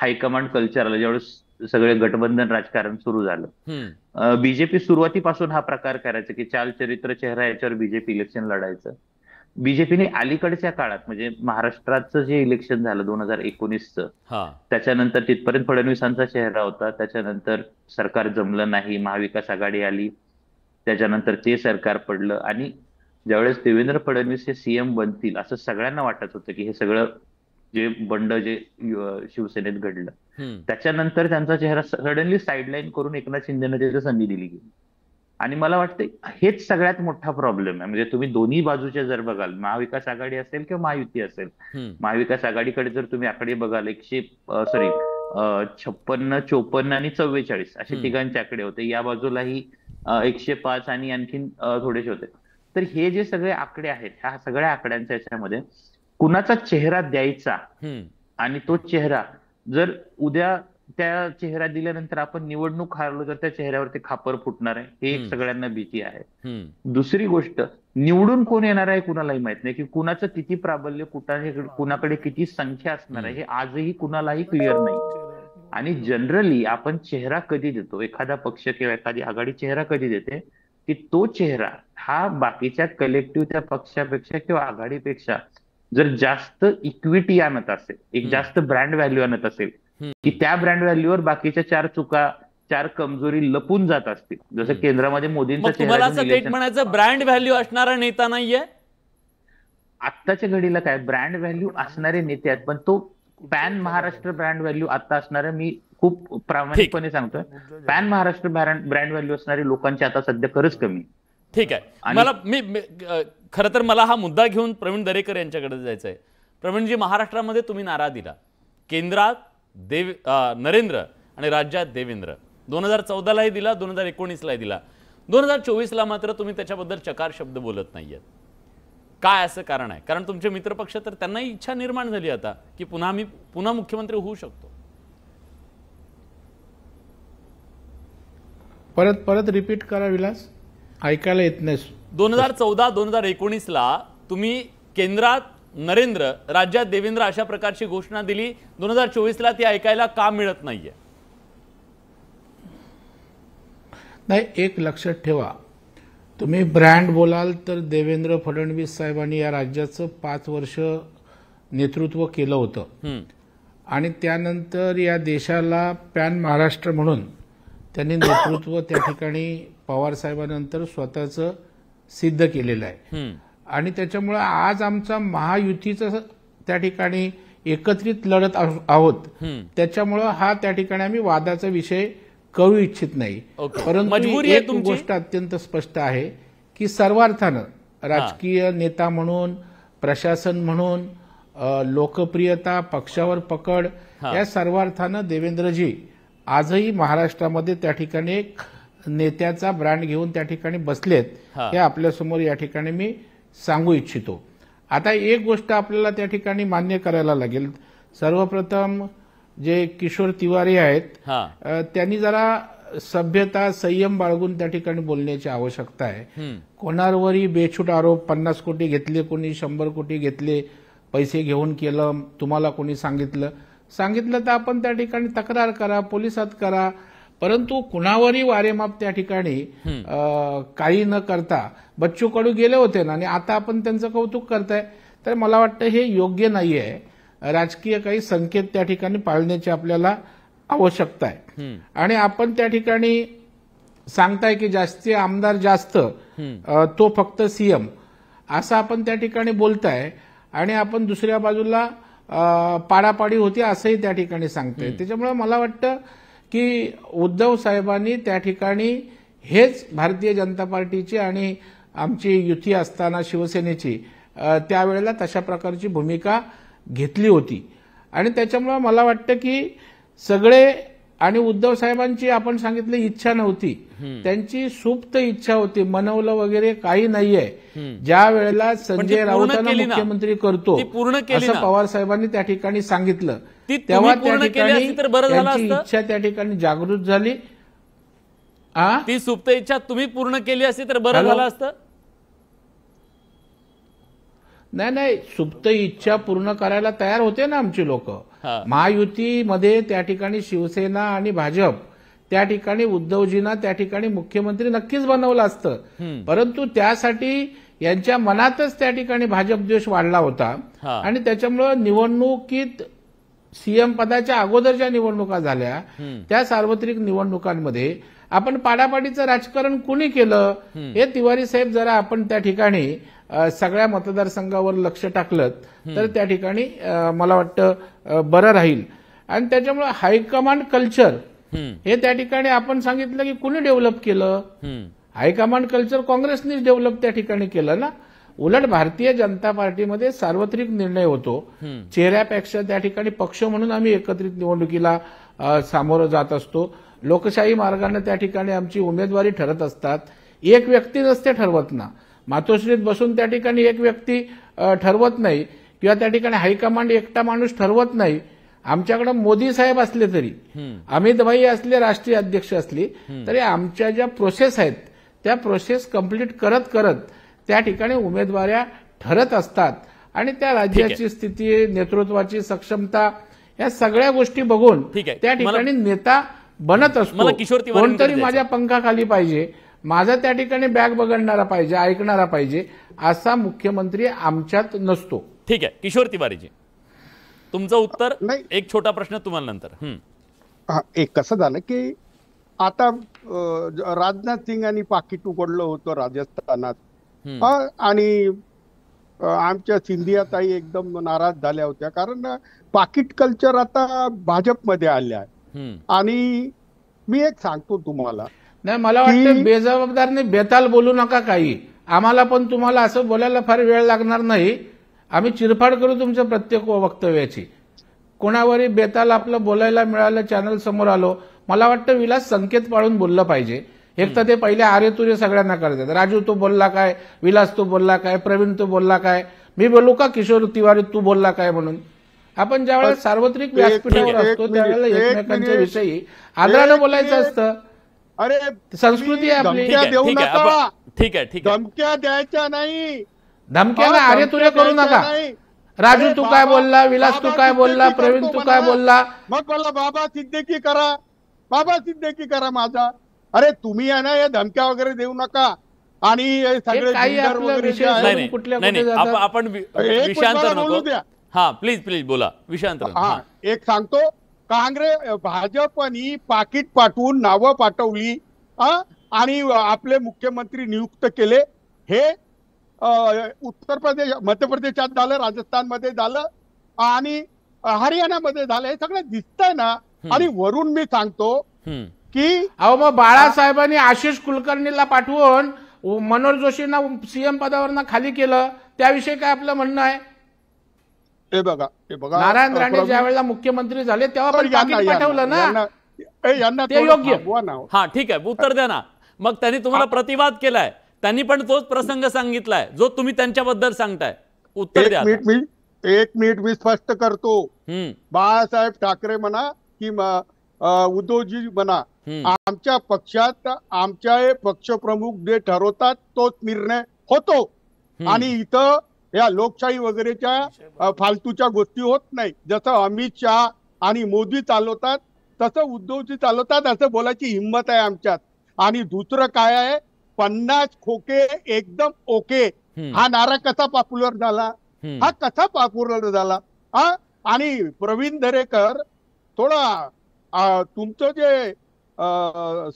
हायकमांड कल्चर आलं ज्यावेळेस सगळे गठबंधन राजकारण सुरू झालं बीजेपी सुरुवातीपासून हा प्रकार करायचा की चाल चरित्र चेहरा याच्यावर बीजेपी इलेक्शन लढायचं बीजेपीने अलीकडच्या काळात म्हणजे महाराष्ट्राचं जे इलेक्शन झालं दोन हजार एकोणीसचं त्याच्यानंतर तिथपर्यंत फडणवीसांचा चेहरा होता त्याच्यानंतर सरकार जमलं नाही महाविकास आघाडी आली त्याच्यानंतर ते सरकार पडलं आणि ज्यावेळेस देवेंद्र फडणवीस हे सीएम बनतील असं सगळ्यांना वाटत होतं की हे सगळं जे बंड जे शिवसेनेत घडलं त्याच्यानंतर त्यांचा चेहरा सडनली साईडलाईन करून एकनाथ शिंदेनं त्याची संधी दिली गेली आणि मला वाटतं हेच सगळ्यात मोठा प्रॉब्लेम आहे म्हणजे तुम्ही दोन्ही बाजूचे जर बघाल महाविकास आघाडी असेल किंवा महायुती असेल महाविकास आघाडीकडे जर तुम्ही आकडे बघाल एकशे सॉरी छप्पन्न चोपन्न आणि चव्वेचाळीस असे ठिकाणचे आकडे होते या बाजूलाही एकशे पाच आणि आणखीन थोडेसे होते तर हे जे सगळे आकडे आहेत ह्या सगळ्या आकड्यांच्या याच्यामध्ये कुणाचा चेहरा द्यायचा आणि तो चेहरा जर उद्या त्या चेहरा दिल्यानंतर आपण निवडणूक हारलो तर त्या चेहऱ्यावरती खापर फुटणार आहे हे एक सगळ्यांना भीती आहे दुसरी गोष्ट निवडून कोण येणार आहे कुणालाही माहित नाही की कुणाचं किती प्राबल्य कुणाकडे किती संख्या असणार आहे हे आजही कुणालाही क्लिअर नाही आणि जनरली आपण चेहरा कधी देतो एखादा पक्ष किंवा एखादी आघाडी चेहरा कधी देते की तो चेहरा हा बाकीच्या कलेक्टिव्ह त्या पक्षापेक्षा किंवा आघाडीपेक्षा जर जास्त इक्विटी आणत असेल एक जास्त ब्रँड व्हॅल्यू आणत असेल की त्या ब्रँड व्हॅल्यूवर बाकीच्या चार चुका चार कमजोरी लपून जात असतील जसं केंद्रामध्ये मोदींचा तुम्हाला असं म्हणायचं ब्रँड व्हॅल्यू असणारा नेता नाहीये आत्ताच्या घडीला काय ब्रँड व्हॅल्यू असणारे नेते आहेत पण तो पॅन महाराष्ट्र ब्रँड व्हॅल्यू आता असणारा मी खूप प्रामाणिकपणे सांगतोय पॅन महाराष्ट्र ब्रँड व्हॅल्यू असणारे लोकांची आता सध्या खरंच कमी ठीक आहे मला मी खर तर मला हा मुद्दा घेऊन प्रवीण दरेकर यांच्याकडे जायचं आहे प्रवीणजी महाराष्ट्रामध्ये तुम्ही नारा दिला केंद्रात देव नरेंद्र आणि राज्यात देवेंद्र दोन हजार चौदालाही दिला दोन हजार एकोणीसलाही दिला दोन हजार चोवीसला मात्र तुम्ही त्याच्याबद्दल चकार शब्द बोलत नाही आहेत काय असं कारण आहे कारण तुमचे मित्रपक्ष तर त्यांनाही इच्छा निर्माण झाली आता की पुन्हा मी पुन्हा मुख्यमंत्री होऊ शकतो परत परत रिपीट करा विलास ऐकायला येत नाही दोन हजार चौदा दोन हजार एकोणीसला तुम्ही केंद्रात नरेंद्र राज्यात देवेंद्र अशा प्रकारची घोषणा दिली दोन हजार चोवीसला ती ऐकायला का मिळत नाहीये नाही एक लक्षात ठेवा तुम्ही ब्रँड बोलाल तर देवेंद्र फडणवीस साहेबांनी या राज्याचं पाच वर्ष नेतृत्व केलं होतं आणि त्यानंतर या देशाला पॅन महाराष्ट्र म्हणून त्यांनी नेतृत्व त्या ठिकाणी पवार साहेबांनंतर स्वतःचं सिद्ध केलेलं आहे आणि त्याच्यामुळे आज आमचा महायुतीचं त्या ठिकाणी एकत्रित लढत आहोत त्याच्यामुळं हा त्या ठिकाणी आम्ही वादाचा विषय करू इच्छित नाही परंतु एक गोष्ट अत्यंत स्पष्ट आहे की सर्वार्थानं राजकीय नेता म्हणून प्रशासन म्हणून लोकप्रियता पक्षावर पकड या सर्वार्थानं देवेंद्रजी आजही महाराष्ट्रामध्ये त्या ठिकाणी एक नेत्याचा ब्रँड घेऊन त्या ठिकाणी बसलेत हे आपल्यासमोर या ठिकाणी मी सांगू इच्छितो आता एक गोष्ट आपल्याला त्या ठिकाणी मान्य करायला लागेल सर्वप्रथम जे किशोर तिवारी आहेत त्यांनी जरा सभ्यता संयम बाळगून त्या ठिकाणी बोलण्याची आवश्यकता आहे कोणावरही बेछूट आरोप पन्नास कोटी घेतले कोणी शंभर कोटी घेतले पैसे घेऊन केलं तुम्हाला कोणी सांगितलं सांगितलं तर आपण त्या ठिकाणी तक्रार करा पोलिसात करा परंतु कुणावरही वारेमाप त्या ठिकाणी काही न करता बच्चू कडू गेले होते ना आणि आता आपण त्यांचं कौतुक करताय तर मला वाटतं हे योग्य नाही आहे राजकीय काही संकेत त्या ठिकाणी पाळण्याची आपल्याला आवश्यकता आहे आणि आपण त्या ठिकाणी सांगताय की जास्ती आमदार जास्त तो फक्त सीएम असं आपण त्या ठिकाणी बोलताय आणि आपण दुसऱ्या बाजूला पाडापाडी होती असंही त्या ठिकाणी सांगताय त्याच्यामुळे मला वाटतं की उद्धव साहेबांनी त्या ठिकाणी हेच भारतीय जनता पार्टीची आणि आमची युती असताना शिवसेनेची त्यावेळेला तशा प्रकारची भूमिका घेतली होती आणि त्याच्यामुळे मला वाटतं की सगळे आणि उद्धव साहेबांची आपण सांगितली इच्छा नव्हती त्यांची सुप्त इच्छा होती मनवलं वगैरे काही नाहीये ज्या वेळेला संजय राऊतांना मुख्यमंत्री करतो असं पवार साहेबांनी त्या ठिकाणी सांगितलं तेव्हा त्या ठिकाणी त्यांची इच्छा त्या ठिकाणी जागृत झाली ती सुप्त इच्छा तुम्ही पूर्ण केली असती तर बरं झालं असतं नाही नाही सुप्त इच्छा पूर्ण करायला तयार होते ना आमची लोक महायुतीमध्ये त्या ठिकाणी शिवसेना आणि भाजप त्या ठिकाणी उद्धवजींना त्या ठिकाणी मुख्यमंत्री नक्कीच बनवलं असतं परंतु त्यासाठी यांच्या मनातच त्या ठिकाणी भाजप द्वेष वाढला होता आणि त्याच्यामुळं निवडणुकीत सीएम पदाच्या अगोदर ज्या निवडणुका झाल्या त्या सार्वत्रिक निवडणुकांमध्ये आपण पाडापाडीचं राजकारण कुणी केलं हे तिवारी साहेब जरा आपण त्या ठिकाणी सगळ्या मतदारसंघावर लक्ष टाकलं तर त्या ठिकाणी मला वाटतं बरं राहील आणि त्याच्यामुळे हायकमांड कल्चर हे त्या ठिकाणी आपण सांगितलं की कुणी डेव्हलप केलं हायकमांड कल्चर काँग्रेसने डेव्हलप त्या ठिकाणी केलं ना उलट भारतीय जनता पार्टीमध्ये सार्वत्रिक निर्णय होतो चेहऱ्यापेक्षा त्या ठिकाणी पक्ष म्हणून आम्ही एकत्रित निवडणुकीला सामोरं जात असतो लोकशाही मार्गाने त्या ठिकाणी आमची उमेदवारी ठरत असतात एक व्यक्ती नसते ठरवत ना मातोश्रीत बसून त्या ठिकाणी एक व्यक्ती ठरवत नाही किंवा त्या ठिकाणी हायकमांड एकटा माणूस ठरवत नाही आमच्याकडे मोदी साहेब असले तरी अमित भाई असले राष्ट्रीय अध्यक्ष असले तरी आमच्या ज्या प्रोसेस आहेत त्या प्रोसेस कंप्लीट करत करत त्या ठिकाणी उमेदवाऱ्या ठरत असतात आणि त्या राज्याची स्थिती नेतृत्वाची सक्षमता या सगळ्या गोष्टी बघून त्या ठिकाणी नेता बनत असतो कोणतरी माझ्या पंखाखाली पाहिजे माझा त्या ठिकाणी बॅग बघणारा पाहिजे ऐकणारा पाहिजे असा मुख्यमंत्री आमच्यात नसतो ठीक आहे किशोर तिवारीजी तुमचं उत्तर नाही एक छोटा प्रश्न तुम्हाला नंतर एक कसं झालं की आता राजनाथ सिंग आणि पाकिट उघडलं होतं राजस्थानात आणि आमच्या ताई एकदम नाराज झाल्या होत्या कारण पाकिट कल्चर आता भाजपमध्ये आले आहे आणि मी एक सांगतो तुम्हाला नाही मला वाटतं बेजबाबदारने बेताल बोलू नका काही आम्हाला पण तुम्हाला असं बोलायला फार वेळ लागणार नाही आम्ही चिरफाड करू तुमच्या प्रत्येक वक्तव्याची कोणावरही बेताल आपलं बोलायला मिळालं चॅनल समोर आलो मला वाटतं विलास संकेत पाळून बोललं पाहिजे एक तर ते पहिले आरे तुरे सगळ्यांना करतात राजू तू बोलला काय विलास तू बोलला काय प्रवीण तू बोलला काय मी बोलू का किशोर तिवारी तू बोलला काय म्हणून आपण ज्यावेळेस सार्वत्रिक व्यासपीठावर असतो त्यावेळेला एकमेकांच्या विषयी आदरानं बोलायचं असतं अरे संस्कृती देऊ नका ठीक आहे ठीक आहे धमक्या द्यायच्या नाही धमक्या अरे तुला करू नका राजू तू काय बोलला विलास तू काय बोलला प्रवीण तू काय बोलला मग बोलला बाबा सिद्दीकी करा बाबा सिद्दीकी करा माझा अरे तुम्ही आहे ना या धमक्या वगैरे देऊ नका आणि सगळे कुठल्या आपण विषयांतर हा प्लीज प्लीज बोला विषयांतर एक सांगतो काँग्रेस भाजपनी पाकिट पाठवून नावं पाठवली आणि आपले मुख्यमंत्री नियुक्त केले हे उत्तर प्रदेश मध्य प्रदेशात झालं राजस्थानमध्ये झालं आणि हरियाणामध्ये झालं हे सगळं दिसतंय ना आणि वरून मी सांगतो की अहो मग बाळासाहेबांनी आशिष कुलकर्णीला पाठवून मनोहर जोशींना सीएम पदावर खाली केलं त्याविषयी काय आपलं म्हणणं आहे हे बघा हे बघा नारायण राणे ज्या वेळेला मुख्यमंत्री झाले तेव्हा पण पाठवलं ना यांना ते योग्य हा ठीक आहे उत्तर द्या ना मग त्यांनी तुम्हाला प्रतिवाद केलाय त्यांनी पण तोच प्रसंग सांगितलाय जो तुम्ही त्यांच्याबद्दल सांगताय उत्तर द्या मी एक मिनिट मी स्पष्ट करतो बाळासाहेब ठाकरे म्हणा कि उद्धवजी म्हणा आमच्या पक्षात आमच्या पक्षप्रमुख जे ठरवतात तोच निर्णय होतो आणि इथं या लोकशाही वगैरेच्या फालतूच्या गोष्टी होत नाही जसं अमित शहा आणि मोदी चालवतात तसं उद्धवजी चालवतात असं बोलायची हिंमत आहे आमच्यात आणि दुसरं काय आहे पन्नास खोके एकदम ओके हा नारा कसा पॉप्युलर झाला हा कसा पॉप्युलर झाला हा आणि प्रवीण दरेकर थोडा तुमचं जे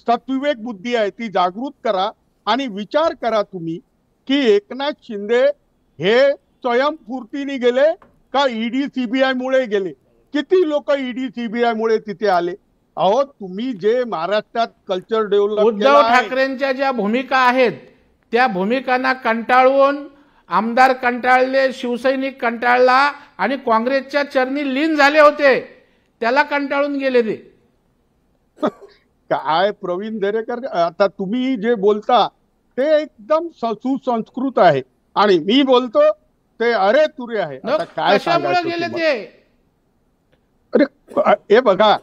सत्विवेक बुद्धी आहे ती जागृत करा आणि विचार करा तुम्ही की एकनाथ शिंदे हे स्वयंफूर्तीने गेले का ईडी सीबीआय मुळे गेले किती लोक ईडी सीबीआय मुळे तिथे आले अहो तुम्ही जे महाराष्ट्रात कल्चर डेव्हलप उद्धव ठाकरेंच्या ज्या भूमिका आहेत त्या भूमिकांना कंटाळून आमदार कंटाळले शिवसैनिक कंटाळला आणि काँग्रेसच्या चरणी लीन झाले होते त्याला कंटाळून गेले ते *laughs* काय प्रवीण दरेकर आता तुम्ही जे बोलता ते एकदम सुसंस्कृत आहे आणि मी बोलतो ते अरे तुरे आहे काय गेले ते अरे हे बघा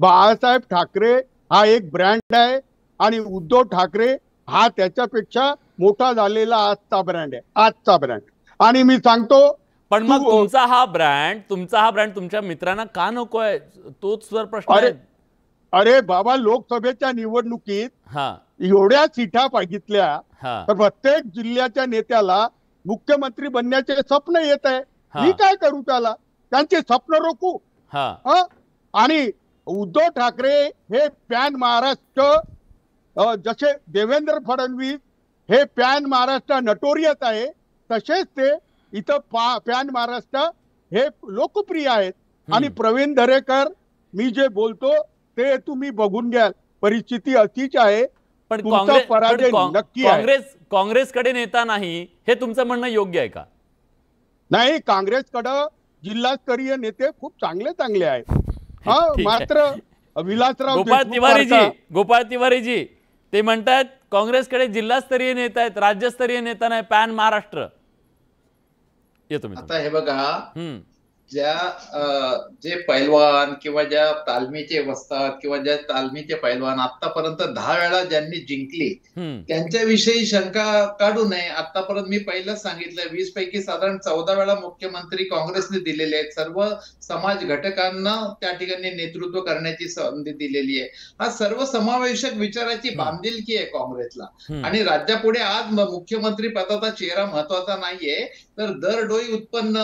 बाळासाहेब ठाकरे हा एक ब्रँड आहे आणि उद्धव ठाकरे हा त्याच्यापेक्षा मोठा झालेला आजचा ब्रँड आहे आजचा ब्रँड आणि मी सांगतो पण मग तुमचा हा ब्रँड तुमचा हा ब्रँड तुमच्या मित्रांना का नकोय तोच जर प्रश्न अरे अरे बाबा लोकसभेच्या निवडणुकीत एवढ्या सीटा मागितल्या तर प्रत्येक जिल्ह्याच्या नेत्याला मुख्यमंत्री बनण्याचे स्वप्न येत आहे मी काय करू त्याला त्यांचे स्वप्न रोखू आणि उद्धव ठाकरे हे पॅन महाराष्ट्र जसे देवेंद्र फडणवीस हे पॅन महाराष्ट्र नटोरियत आहे तसेच ते इथं पॅन महाराष्ट्र हे लोकप्रिय आहेत आणि प्रवीण दरेकर मी जे बोलतो ते तुम्ही बघून घ्याल परिस्थिती अशीच आहे पण काँग्रेस काँग्रेसकडे नेता नाही हे तुमचं म्हणणं योग्य आहे का नाही काँग्रेसकडे जिल्हास्तरीय नेते खूप चांगले चांगले आहेत *laughs* हा मात्र विलासराव गोपाळ तिवारीजी गोपाळ तिवारीजी ते म्हणतात काँग्रेसकडे जिल्हास्तरीय नेता आहेत राज्यस्तरीय नेता नाही पॅन महाराष्ट्र येतो मी आता हे बघा ज्या जे पैलवान किंवा ज्या तालमीचे वस्तात किंवा ज्या तालमीचे पैलवान आतापर्यंत दहा वेळा ज्यांनी जिंकली त्यांच्याविषयी शंका काढू नये आतापर्यंत मी पहिलंच सांगितलं वीस पैकी साधारण चौदा वेळा मुख्यमंत्री काँग्रेसने दिलेले आहेत सर्व समाज घटकांना त्या ठिकाणी नेतृत्व करण्याची संधी दिलेली आहे हा सर्व समावेशक विचाराची बांधिलकी आहे काँग्रेसला आणि राज्यापुढे आज मुख्यमंत्री पदाचा चेहरा महत्वाचा नाहीये तर दरडोई उत्पन्न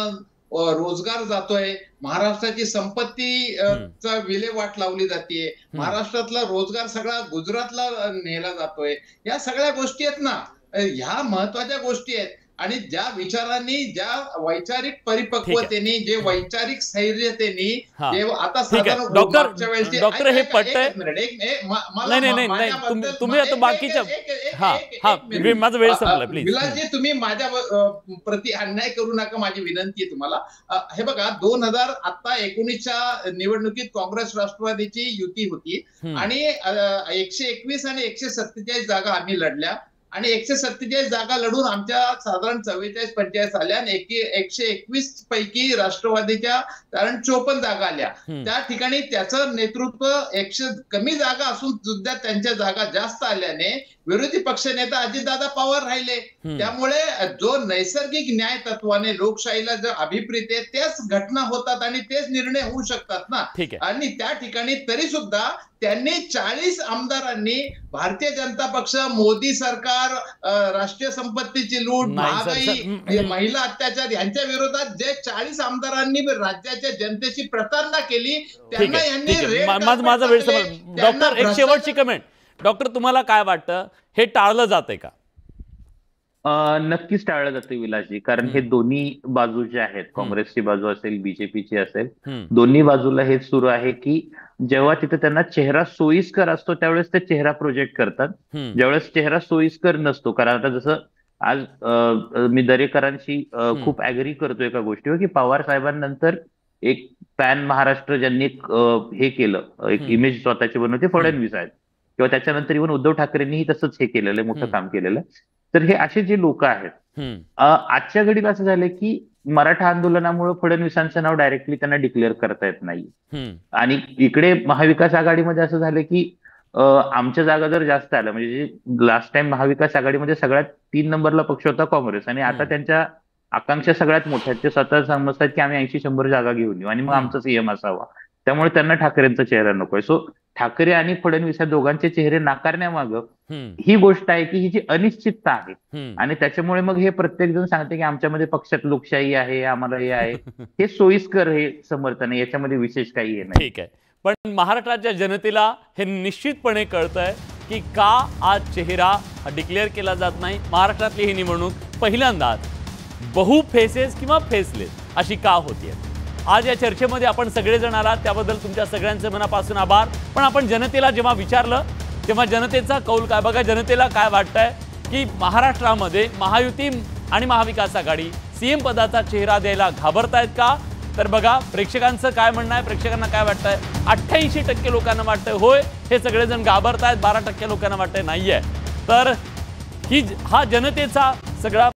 रोजगार जातोय महाराष्ट्राची संपत्ती चा विल्हेवाट लावली जाते महाराष्ट्रातला रोजगार सगळा गुजरातला नेला जातोय या सगळ्या गोष्टी आहेत ना ह्या महत्वाच्या गोष्टी आहेत आणि ज्या विचारांनी ज्या वैचारिक परिपक्वतेने जे वैचारिक स्थैर्यतेने जे आता साधारण डॉक्टर डॉक्टर हे पट्ट नाही नाही तुम्ही आता बाकीच्या हा हा माझा वेळ संपला प्लीज विलासजी तुम्ही माझ्या प्रति अन्याय करू नका माझी विनंती आहे तुम्हाला हे बघा दोन हजार आता एकोणीसच्या निवडणुकीत काँग्रेस राष्ट्रवादीची युती होती आणि एकशे एकवीस आणि एकशे सत्तेचाळीस जागा आम्ही लढल्या आणि एकशे सत्तेचाळीस जागा लढून आमच्या साधारण चव्वेचाळीस पंचायत आल्या आणि एकशे एकवीस पैकी राष्ट्रवादीच्या कारण चोपन्न जागा आल्या त्या ठिकाणी त्याचं नेतृत्व एकशे कमी जागा असून सुद्धा त्यांच्या जागा जास्त आल्याने विरोधी पक्ष नेता अजितदादा पवार राहिले त्यामुळे जो नैसर्गिक न्याय तत्वाने लोकशाहीला जो अभिप्रेत आहे त्याच घटना होतात आणि तेच निर्णय होऊ शकतात ना आणि त्या ठिकाणी तरी सुद्धा त्यांनी चाळीस आमदारांनी भारतीय जनता पक्ष मोदी सरकार राष्ट्रीय संपत्तीची लूट महागाई महिला अत्याचार यांच्या विरोधात जे चाळीस आमदारांनी राज्याच्या जनतेची प्रतारणा केली त्यांना यांनी माझा वेळ डॉक्टर शेवटची कमेंट डॉक्टर तुम्हाला काय वाटतं हे टाळलं जात आहे का नक्कीच टाळलं जाते विलाजी कारण हे दोन्ही बाजू जे आहेत काँग्रेसची बाजू असेल बीजेपीची असेल दोन्ही बाजूला हेच सुरू आहे की जेव्हा तिथे त्यांना चेहरा सोयीस्कर असतो त्यावेळेस ते चेहरा प्रोजेक्ट करतात ज्यावेळेस चेहरा सोयीस्कर नसतो कारण आता जसं आज मी दरेकरांशी खूप अग्री करतो एका गोष्टीवर की पवार साहेबांनंतर एक पॅन महाराष्ट्र ज्यांनी हे केलं एक इमेज स्वतःची बनवते फडणवीस आहेत किंवा त्याच्यानंतर इव्हन उद्धव ठाकरेंनीही तसंच हे केलेलं आहे मोठं काम केलेलं आहे तर हे असे जे लोक आहेत आजच्या घडीला असं झालंय की मराठा आंदोलनामुळे फडणवीसांचं नाव डायरेक्टली त्यांना डिक्लेअर करता येत नाही आणि इकडे महाविकास आघाडीमध्ये असं झालं की आमच्या जागा जर जास्त आलं म्हणजे लास्ट टाइम महाविकास आघाडीमध्ये सगळ्यात तीन नंबरला पक्ष होता काँग्रेस आणि आता त्यांच्या आकांक्षा सगळ्यात मोठ्या ते स्वतः समजतात की आम्ही ऐंशी शंभर जागा घेऊन येऊ आणि मग आमचा सीएम असावा त्यामुळे त्यांना ठाकरेंचा चेहरा नकोय सो ठाकरे आणि फडणवीस या दोघांचे चेहरे नाकारण्यामागं ही गोष्ट आहे की ही जी अनिश्चितता आहे आणि त्याच्यामुळे मग हे प्रत्येक जण सांगते की आमच्यामध्ये पक्षात लोकशाही आहे आम्हाला हे आहे *laughs* हे सोयीस्कर हे समर्थन आहे याच्यामध्ये विशेष काही हे नाही ठीक आहे पण महाराष्ट्राच्या जनतेला हे निश्चितपणे आहे की का आज चेहरा डिक्लेअर केला जात नाही महाराष्ट्रातली ही निवडणूक पहिल्यांदाच बहु फेसेस किंवा फेसलेस अशी का आहे आज या चर्चेमध्ये आपण सगळेजण आलात त्याबद्दल तुमच्या सगळ्यांचे मनापासून आभार पण आपण जनतेला जेव्हा विचारलं तेव्हा जनतेचा कौल काय बघा जनतेला काय वाटतंय की महाराष्ट्रामध्ये महायुती आणि महाविकास आघाडी सी एम पदाचा चेहरा द्यायला घाबरतायत का तर बघा प्रेक्षकांचं काय म्हणणं आहे प्रेक्षकांना काय वाटतंय अठ्ठ्याऐंशी टक्के लोकांना वाटतंय होय हे सगळेजण घाबरतायत बारा टक्के लोकांना वाटतंय नाही आहे तर ही हा जनतेचा सगळा